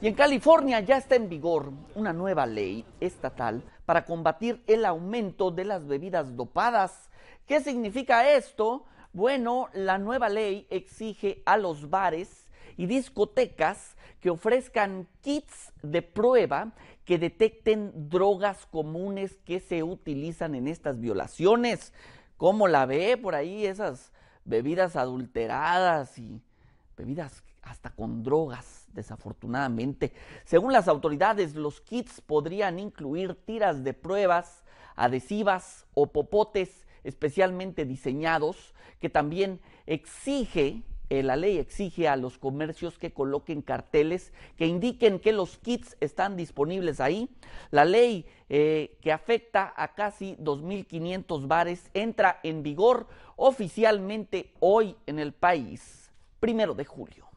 Y en California ya está en vigor una nueva ley estatal para combatir el aumento de las bebidas dopadas. ¿Qué significa esto? Bueno, la nueva ley exige a los bares y discotecas que ofrezcan kits de prueba que detecten drogas comunes que se utilizan en estas violaciones. ¿Cómo la ve por ahí esas bebidas adulteradas y bebidas hasta con drogas, desafortunadamente. Según las autoridades, los kits podrían incluir tiras de pruebas, adhesivas o popotes especialmente diseñados, que también exige, eh, la ley exige a los comercios que coloquen carteles que indiquen que los kits están disponibles ahí. La ley eh, que afecta a casi 2.500 bares entra en vigor oficialmente hoy en el país primero de julio.